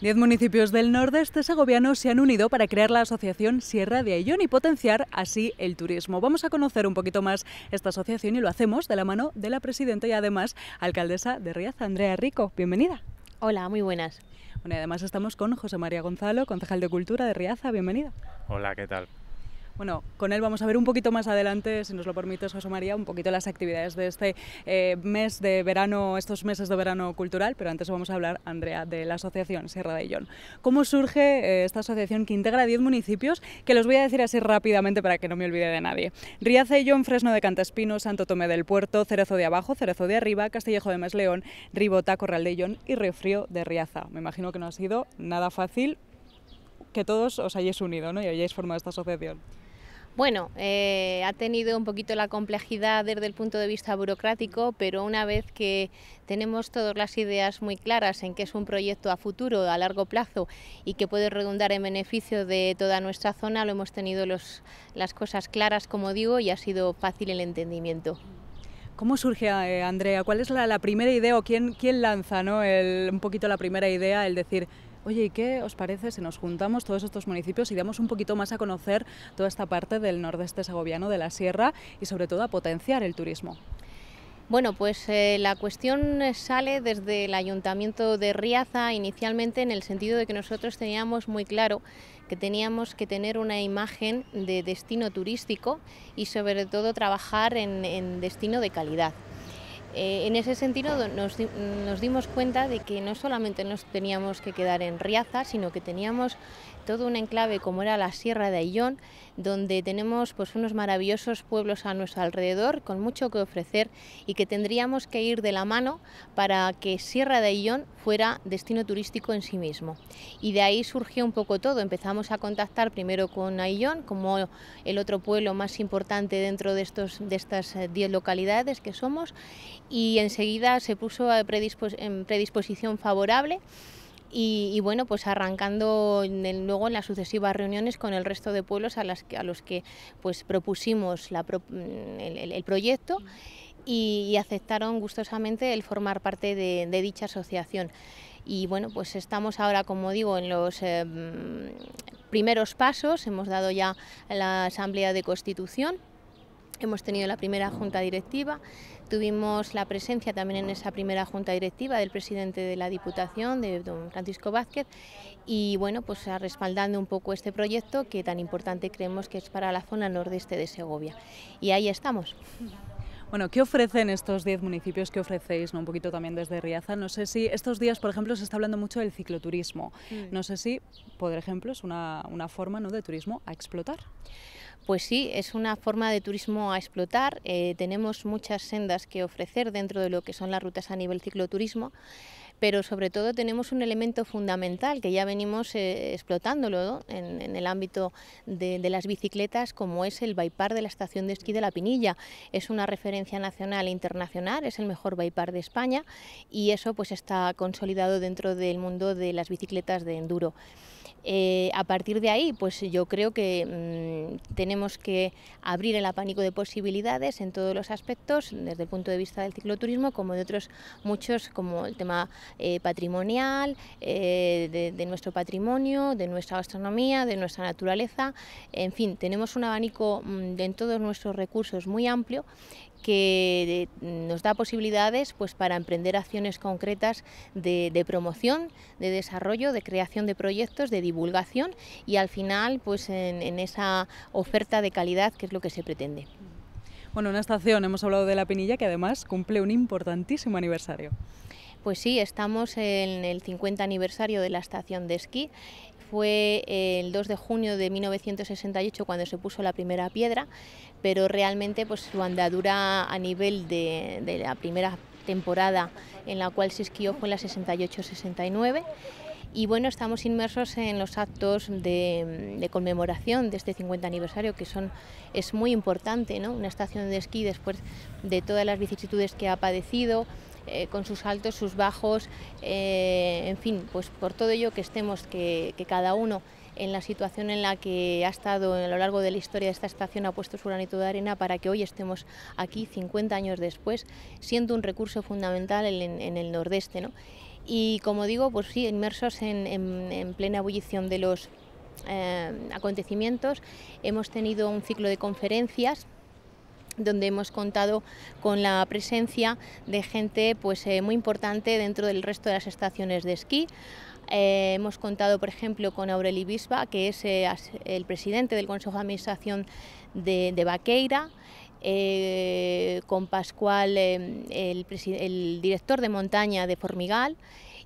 Diez municipios del nordeste segoviano se han unido para crear la asociación Sierra de Ayllón y potenciar así el turismo. Vamos a conocer un poquito más esta asociación y lo hacemos de la mano de la presidenta y además alcaldesa de Riaza, Andrea Rico. Bienvenida. Hola, muy buenas. Bueno, y además estamos con José María Gonzalo, concejal de Cultura de Riaza. Bienvenido. Hola, ¿qué tal? Bueno, con él vamos a ver un poquito más adelante, si nos lo permite José María, un poquito las actividades de este eh, mes de verano, estos meses de verano cultural, pero antes vamos a hablar, Andrea, de la asociación Sierra de Illón. ¿Cómo surge eh, esta asociación que integra 10 municipios? Que los voy a decir así rápidamente para que no me olvide de nadie. Riaza Illón, Fresno de Cantespino, Santo Tomé del Puerto, Cerezo de Abajo, Cerezo de Arriba, Castillejo de Mesleón, Ribota, Corral de Illón y Río de Riaza. Me imagino que no ha sido nada fácil, que todos os hayáis unido ¿no? y hayáis formado esta asociación. Bueno, eh, ha tenido un poquito la complejidad desde el punto de vista burocrático, pero una vez que tenemos todas las ideas muy claras en que es un proyecto a futuro, a largo plazo y que puede redundar en beneficio de toda nuestra zona, lo hemos tenido las cosas claras, como digo, y ha sido fácil el entendimiento. ¿Cómo surge, eh, Andrea? ¿Cuál es la, primera idea o quién, lanza ¿no? un poquito la primera idea, el decir, Oye, ¿y qué os parece si nos juntamos todos estos municipios y damos un poquito más a conocer toda esta parte del nordeste sagoviano de la sierra y sobre todo a potenciar el turismo? Bueno, pues eh, la cuestión sale desde el Ayuntamiento de Riaza inicialmente en el sentido de que nosotros teníamos muy claro que teníamos que tener una imagen de destino turístico y sobre todo trabajar en destino de calidad. Eh, en ese sentido nos, nos dimos cuenta de que no solamente nos teníamos que quedar en Riaza, sino que teníamos todo un enclave como era la Sierra de Ayllón, donde tenemos pues, unos maravillosos pueblos a nuestro alrededor con mucho que ofrecer y que tendríamos que ir de la mano para que Sierra de Ayllón fuera destino turístico en sí mismo. Y de ahí surgió un poco todo. Empezamos a contactar primero con Ayllón, como el otro pueblo más importante dentro de, estos, de estas 10 eh, localidades que somos, y enseguida se puso en predisposición favorable y, bueno, pues arrancando luego en las sucesivas reuniones con el resto de pueblos a, las, a los que pues propusimos mm, el, proyecto y, aceptaron gustosamente el formar parte de, dicha asociación y bueno, pues estamos ahora, como digo, en los eh, mm, primeros pasos, hemos dado ya la Asamblea de Constitución Hemos tenido la primera junta directiva, tuvimos la presencia también en esa primera junta directiva del presidente de la Diputación, de don Francisco Vázquez, y bueno, pues ah, respaldando un poco este proyecto que tan importante creemos que es para la zona nordeste de Segovia. Y ahí estamos. Bueno, ¿qué ofrecen estos 10 municipios que ofrecéis? ¿no? Un poquito también desde Riaza. No sé si estos días, por ejemplo, se está hablando mucho del cicloturismo. Mm. No sé si, por ejemplo, es una, una forma ¿no? de turismo a explotar. Pues sí, es una forma de turismo a explotar. Eh, tenemos muchas sendas que ofrecer dentro de lo que son las rutas a nivel cicloturismo pero sobre todo tenemos un elemento fundamental que ya venimos eh, explotándolo en, el ámbito de, las bicicletas, como es el bypar de la estación de esquí de La Pinilla. Es una referencia nacional e internacional, es el mejor bypar de España y eso pues está consolidado dentro del mundo de las bicicletas de enduro. Eh, a partir de ahí, pues yo creo que mm, tenemos que abrir el apánico de posibilidades en todos los aspectos, desde el punto de vista del cicloturismo, como de otros muchos, como el tema eh, patrimonial, eh, de, nuestro patrimonio, de nuestra gastronomía, de nuestra naturaleza. En fin, tenemos un abanico mm, de en todos nuestros recursos muy amplio que eh, nos da posibilidades pues, para emprender acciones concretas de, promoción, de desarrollo, de creación de proyectos, de divulgación y al final pues, en, esa oferta de calidad que es lo que se pretende. Bueno, en esta acción hemos hablado de La Pinilla, que además cumple un importantísimo aniversario. Pues sí, estamos en el 50 aniversario de la estación de esquí. Fue eh, el 2 de junio de 1968 cuando se puso la primera piedra, pero realmente pues, su andadura a nivel de, la primera temporada en la cual se esquió fue la 68-69 y bueno, estamos inmersos en los actos de, de, conmemoración de este 50 aniversario, que son, es muy importante, ¿no? Una estación de esquí después de todas las vicisitudes que ha padecido, eh, con sus altos, sus bajos, eh, en fin, pues por todo ello que estemos, que, cada uno en la situación en la que ha estado a lo largo de la historia de esta estación ha puesto su granito de arena para que hoy estemos aquí 50 años después, siendo un recurso fundamental en, el nordeste. Y como digo, pues sí, inmersos en, plena ebullición de los eh, acontecimientos, hemos tenido un ciclo de conferencias donde hemos contado con la presencia de gente pues, eh, muy importante dentro del resto de las estaciones de esquí. Eh, hemos contado, por ejemplo, con Aureli Bisba, que es eh, el presidente del Consejo de Administración de, Vaqueira, Baqueira, con Pascual, el, director de montaña de Formigal,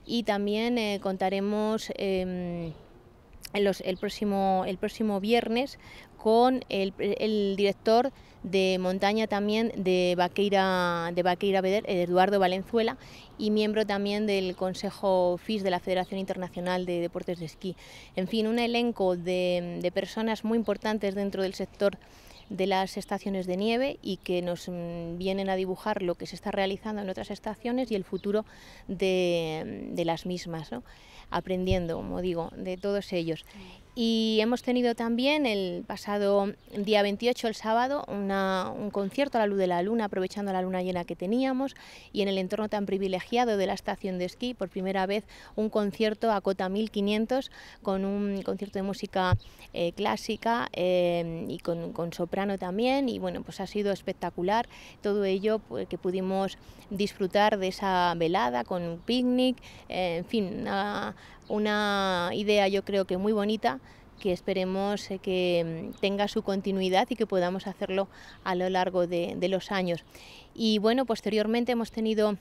y también contaremos em, el, próximo, el próximo viernes con el, director de montaña también de Vaqueira, de Vaqueira Beder, Eduardo Valenzuela, y miembro también del Consejo FIS de la Federación Internacional de Deportes de Esquí. En fin, un elenco de, de personas muy importantes dentro del sector de las estaciones de nieve y que nos mm, vienen a dibujar lo que se está realizando en otras estaciones y el futuro de, las mismas, aprendiendo, como digo, de todos ellos. Y hemos tenido también el pasado día 28, el sábado, un concierto a la luz de la luna, aprovechando la luna llena que teníamos y en el entorno tan privilegiado de la estación de esquí, por primera vez un concierto a cota 1500 con un concierto de música eh, clásica eh, y con, soprano también. Y bueno, pues ha sido espectacular todo ello pues, que pudimos disfrutar de esa velada con un picnic, eh, en fin, una idea yo creo que muy bonita que esperemos eh, que mm, tenga su continuidad y que podamos hacerlo a lo largo de, los años. Y bueno, posteriormente hemos tenido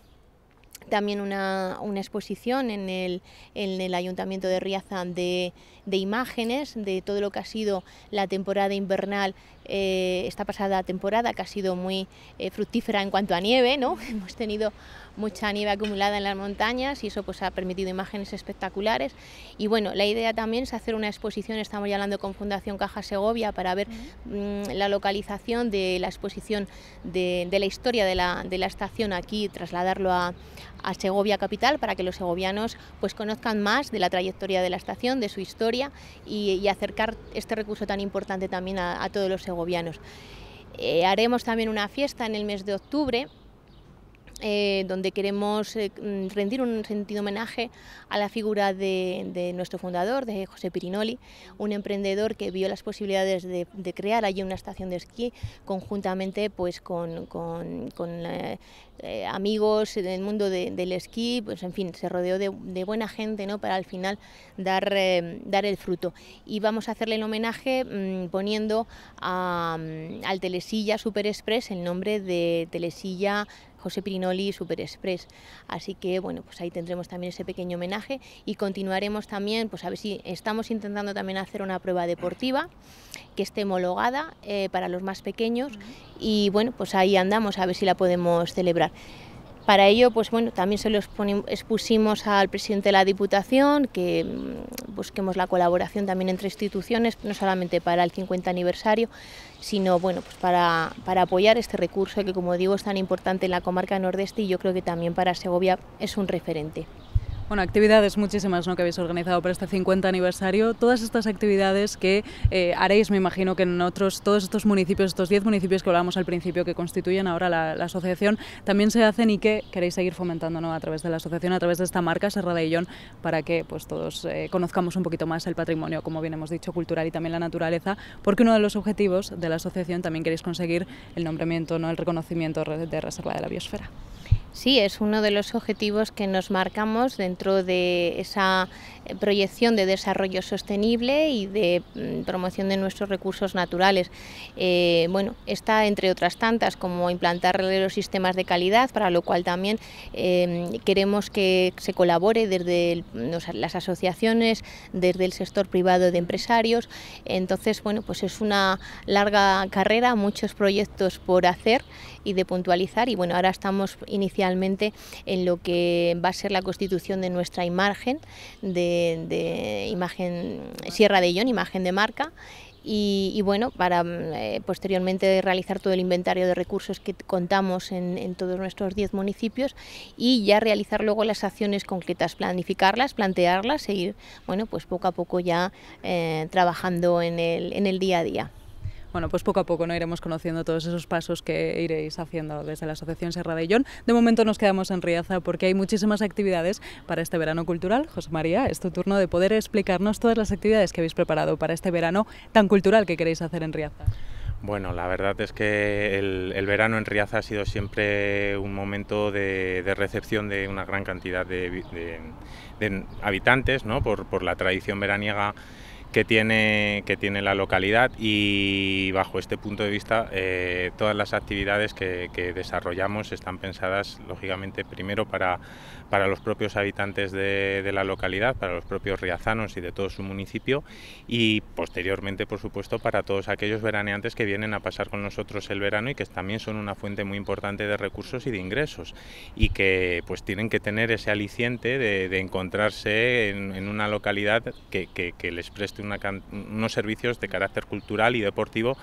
también una, exposición en el, en el, Ayuntamiento de Riaza de, imágenes de todo lo que ha sido la temporada invernal, eh, esta pasada temporada que ha sido muy eh, fructífera en cuanto a nieve, ¿no? Hemos tenido mucha nieve acumulada en las montañas y eso pues ha permitido imágenes espectaculares. Y bueno, la idea también es hacer una exposición, estamos ya hablando con Fundación Caja Segovia para ver mm, la localización de la exposición de, la historia de la, estación aquí, trasladarlo a, Segovia capital para que los segovianos pues conozcan más de la trayectoria de la estación, de su historia y, acercar este recurso tan importante también a, todos los segovianos. Eh, haremos también una fiesta en el mes de octubre eh, donde queremos eh, mm, rendir un sentido homenaje a la figura de, nuestro fundador, de José Pirinoli, un emprendedor que vio las posibilidades de, crear allí una estación de esquí conjuntamente pues, con, eh, amigos del mundo del esquí, pues, en fin, se rodeó de, buena gente ¿no? para al final dar, dar el fruto. Y vamos a hacerle el homenaje mm, poniendo mm, al Telesilla Super Express el nombre de Telesilla José Pirinoli Super Express. Así que bueno, pues ahí tendremos también ese pequeño homenaje y continuaremos también, pues a ver si estamos intentando también hacer una prueba deportiva que esté homologada eh, para los más pequeños y bueno, pues ahí andamos a ver si la podemos celebrar. Para ello, pues bueno, también se lo expusimos al presidente de la Diputación, que mm, busquemos la colaboración también entre instituciones, no solamente para el 50 aniversario, sino bueno, pues para, para apoyar este recurso que, como digo, es tan importante en la comarca nordeste y yo creo que también para Segovia es un referente. Bueno, actividades muchísimas ¿no? que habéis organizado para este 50 aniversario. Todas estas actividades que eh, haréis, me imagino que en otros, todos estos municipios, estos 10 municipios que hablábamos al principio, que constituyen ahora la, asociación, también se hacen y que queréis seguir fomentando ¿no? a través de la asociación, a través de esta marca Serra de Illón, para que pues, todos eh, conozcamos un poquito más el patrimonio, como bien hemos dicho, cultural y también la naturaleza, porque uno de los objetivos de la asociación también queréis conseguir el nombramiento, ¿no? el reconocimiento de reserva de la biosfera. Sí, es uno de los objetivos que nos marcamos dentro de esa eh, proyección de desarrollo sostenible y de mm, promoción de nuestros recursos naturales. Eh, bueno, está entre otras tantas como implantar los sistemas de calidad, para lo cual también em, queremos que se colabore desde las asociaciones, desde el sector privado de empresarios. Entonces, bueno, pues es una larga carrera, muchos proyectos por hacer y de puntualizar. Y bueno, ahora estamos inicialmente en lo que va a ser la constitución de nuestra imagen de de, imagen, Sierra de Ion, imagen de marca, y, bueno, para mm, eh, posteriormente realizar todo el inventario de recursos que contamos en, todos nuestros 10 municipios y ya realizar luego las acciones concretas, planificarlas, plantearlas, seguir, bueno, pues poco a poco ya eh, trabajando en el, en el día a día bueno, pues poco a poco no iremos conociendo todos esos pasos que iréis haciendo desde la Asociación Serra de Illón. De momento nos quedamos en Riaza porque hay muchísimas actividades para este verano cultural. José María, es tu turno de poder explicarnos todas las actividades que habéis preparado para este verano tan cultural que queréis hacer en Riaza. Bueno, la verdad es que el, verano en Riaza ha sido siempre un momento de, recepción de una gran cantidad de, habitantes, ¿no? por la tradición veraniega que tiene, que tiene la localidad y bajo este punto de vista eh, todas las actividades que, que desarrollamos están pensadas lógicamente primero para, para los propios habitantes de, la localidad, para los propios riazanos y de todo su municipio y posteriormente, por supuesto, para todos aquellos veraneantes que vienen a pasar con nosotros el verano y que también son una fuente muy importante de recursos y de ingresos y que pues tienen que tener ese aliciente de, encontrarse en, una localidad que, les preste unos servicios de carácter cultural y deportivo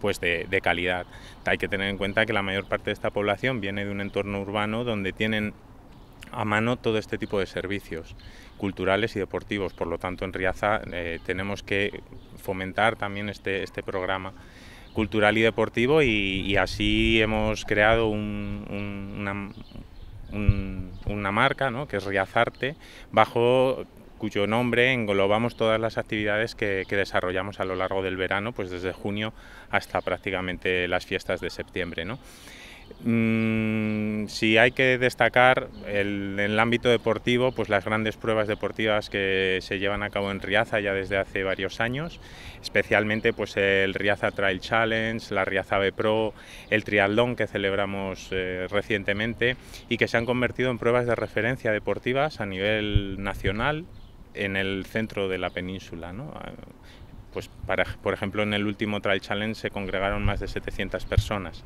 pues de calidad. Hay que tener en cuenta que la mayor parte de esta población viene de un entorno urbano donde tienen a mano todo este tipo de servicios culturales y deportivos. Por lo tanto, en Riaza eh, tenemos que fomentar también este, este programa cultural y deportivo y, así hemos creado una, una, marca que es Riazarte, bajo cuyo nombre englobamos todas las actividades que, desarrollamos a lo largo del verano, pues desde junio hasta prácticamente las fiestas de septiembre. ¿no? Mm, si hay que destacar en el ámbito deportivo, pues las grandes pruebas deportivas que se llevan a cabo en Riaza ya desde hace varios años, especialmente pues el Riaza Trail Challenge, la Riaza B Pro, el triatlón que celebramos eh, recientemente y que se han convertido en pruebas de referencia deportivas a nivel nacional en el centro de la península. Ah, pues para, por ejemplo, en el último Trail Challenge se congregaron más de 700 personas.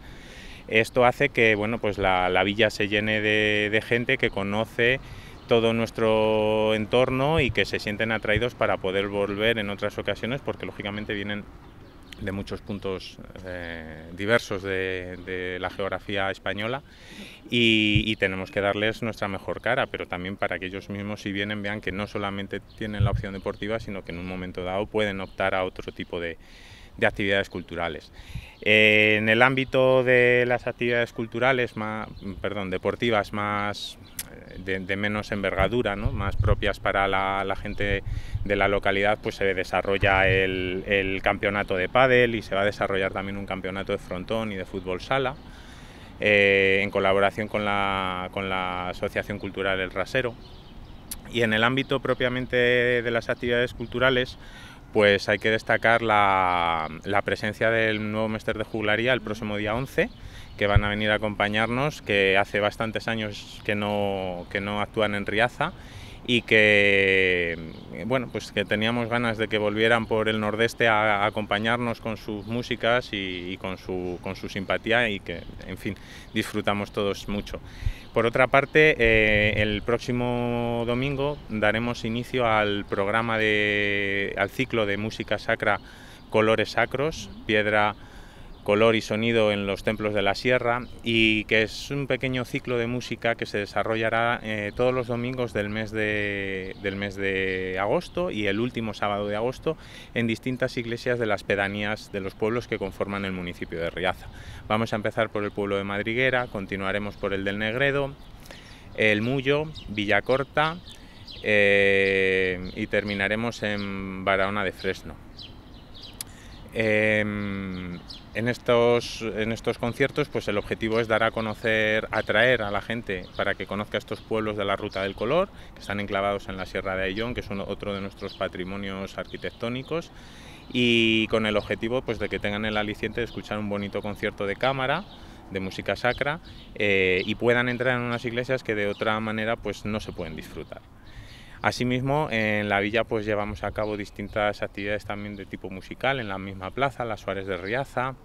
Esto hace que bueno, pues la, villa se llene de, gente que conoce todo nuestro entorno y que se sienten atraídos para poder volver en otras ocasiones porque lógicamente vienen de muchos puntos eh, diversos de, la geografía española y, y, tenemos que darles nuestra mejor cara, pero también para que ellos mismos si vienen vean que no solamente tienen la opción deportiva, sino que en un momento dado pueden optar a otro tipo de, de actividades culturales. Eh, en el ámbito de las actividades culturales, más, perdón, deportivas más eh, de, menos envergadura, ¿no? más propias para la, gente de la localidad, pues se desarrolla el, campeonato de pádel y se va a desarrollar también un campeonato de frontón y de fútbol sala. Eh, en colaboración con la, con la Asociación Cultural El Rasero. Y en el ámbito propiamente de las actividades culturales, pues hay que destacar la, presencia del nuevo Mester de juglaría el próximo día 11, que van a venir a acompañarnos, que hace bastantes años que que no actúan en Riaza y que, bueno, pues que teníamos ganas de que volvieran por el Nordeste a, acompañarnos con sus músicas y, con, su, con su simpatía y que, en fin, disfrutamos todos mucho. Por otra parte, eh, el próximo domingo daremos inicio al programa, de, al ciclo de música sacra Colores Sacros, Piedra color y sonido en los templos de la sierra y que es un pequeño ciclo de música que se desarrollará eh, todos los domingos del mes, de, del mes de agosto y el último sábado de agosto en distintas iglesias de las pedanías de los pueblos que conforman el municipio de Riaza. Vamos a empezar por el pueblo de Madriguera, continuaremos por el del Negredo, el Mullo, Villacorta eh, y terminaremos en Barahona de Fresno. Em, en, estos, conciertos pues el objetivo es dar a conocer, atraer a la gente para que conozca estos pueblos de la Ruta del Color, que están enclavados en la Sierra de Ayllón, que es otro de nuestros patrimonios arquitectónicos, y con el objetivo pues, de que tengan el aliciente de escuchar un bonito concierto de cámara, de música sacra, eh, y puedan entrar en unas iglesias que de otra manera pues, no se pueden disfrutar. Asimismo, en la villa pues llevamos a cabo distintas actividades también de tipo musical en la misma plaza, las Suárez de Riaza,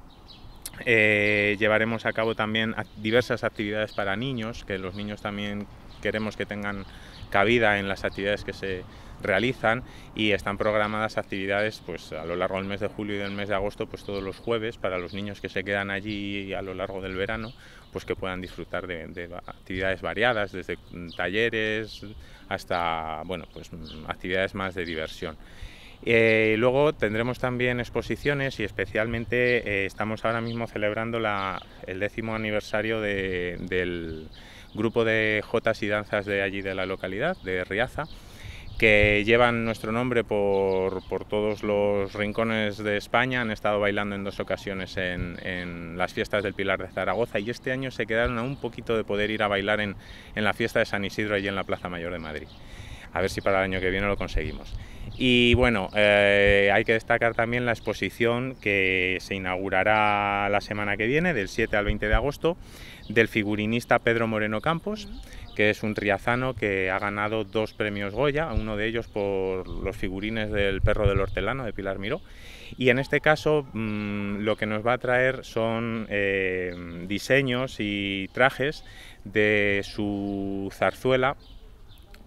eh, llevaremos a cabo también diversas actividades para niños, que los niños también queremos que tengan cabida en las actividades que se realizan y están programadas actividades pues a lo largo del mes de julio y del mes de agosto pues todos los jueves para los niños que se quedan allí a lo largo del verano pues que puedan disfrutar de, de actividades variadas desde mm, talleres hasta bueno pues mm, actividades más de diversión eh, luego tendremos también exposiciones y especialmente eh, estamos ahora mismo celebrando el décimo aniversario del grupo de jotas y danzas de allí de la localidad, de Riaza que llevan nuestro nombre por, todos los rincones de España, han estado bailando en dos ocasiones en, en, las fiestas del Pilar de Zaragoza y este año se quedaron a un poquito de poder ir a bailar en, en la fiesta de San Isidro allí en la Plaza Mayor de Madrid a ver si para el año que viene lo conseguimos. Y bueno, eh, hay que destacar también la exposición que se inaugurará la semana que viene, del 7 al 20 de agosto, del figurinista Pedro Moreno Campos, que es un triazano que ha ganado dos premios Goya, uno de ellos por los figurines del perro del hortelano de Pilar Miró. Y en este caso mm, lo que nos va a traer son eh, diseños y trajes de su zarzuela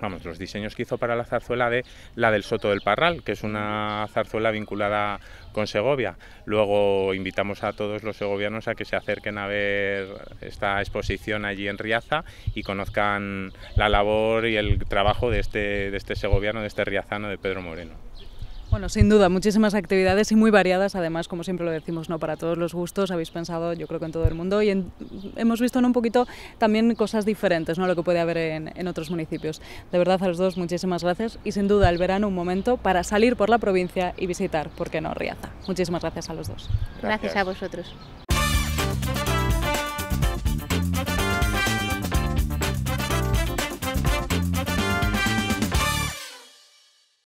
vamos, los diseños que hizo para la zarzuela de la del Soto del Parral, que es una zarzuela vinculada con Segovia. Luego invitamos a todos los segovianos a que se acerquen a ver esta exposición allí en Riaza y conozcan la labor y el trabajo de este, de este segoviano, de este riazano, de Pedro Moreno. Bueno, sin duda, muchísimas actividades y muy variadas, además, como siempre lo decimos, no para todos los gustos, habéis pensado yo creo que en todo el mundo y hemos visto en un poquito también cosas diferentes, ¿no? lo que puede haber en, otros municipios. De verdad, a los dos muchísimas gracias y sin duda el verano un momento para salir por la provincia y visitar, ¿por qué no, Riaza? Muchísimas gracias a los dos. gracias a vosotros.